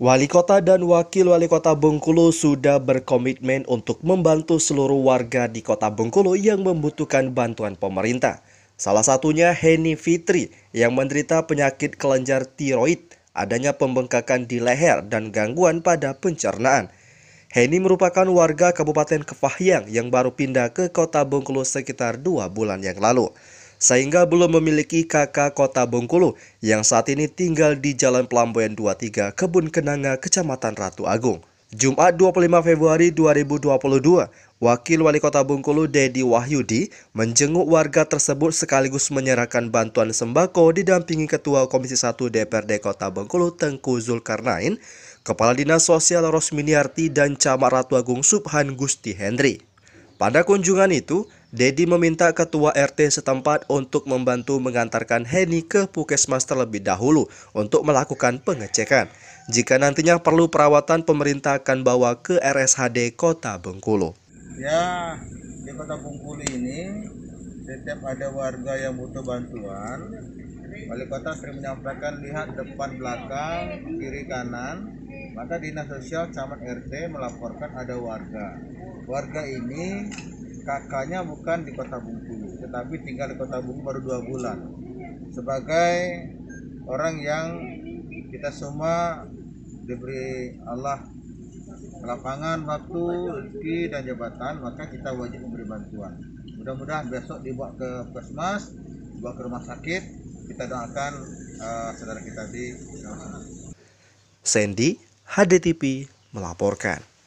Wali kota dan wakil wali kota Bengkulu sudah berkomitmen untuk membantu seluruh warga di kota Bengkulu yang membutuhkan bantuan pemerintah. Salah satunya Heni Fitri yang menderita penyakit kelenjar tiroid, adanya pembengkakan di leher dan gangguan pada pencernaan. Heni merupakan warga Kabupaten Kepahyang yang baru pindah ke kota Bengkulu sekitar dua bulan yang lalu sehingga belum memiliki kakak kota Bungkulu yang saat ini tinggal di Jalan Pelamboyan 23 Kebun Kenanga, Kecamatan Ratu Agung. Jumat 25 Februari 2022, Wakil Wali Kota Bungkulu Dedi Wahyudi menjenguk warga tersebut sekaligus menyerahkan bantuan sembako didampingi Ketua Komisi 1 DPRD Kota Bungkulu Tengku Zulkarnain, Kepala Dinas Sosial Rosminiarti dan Camat Ratu Agung Subhan Gusti Hendri. Pada kunjungan itu, Dedi meminta ketua RT setempat untuk membantu mengantarkan Heni ke puskesmas terlebih dahulu untuk melakukan pengecekan. Jika nantinya perlu perawatan, pemerintah akan bawa ke RSHD Kota Bengkulu. Ya, di Kota Bengkulu ini setiap ada warga yang butuh bantuan, wali kota sering menyampaikan lihat depan belakang, kiri kanan, maka dinas sosial camat RT melaporkan ada warga. Warga ini kakaknya bukan di kota Bungkulu tetapi tinggal di kota Bungkulu baru dua bulan sebagai orang yang kita semua diberi Allah lapangan, waktu, rezeki dan jabatan maka kita wajib memberi bantuan mudah-mudahan besok dibawa ke puskesmas dibawa ke rumah sakit kita doakan uh, saudara kita di sana. Sandy HDTP melaporkan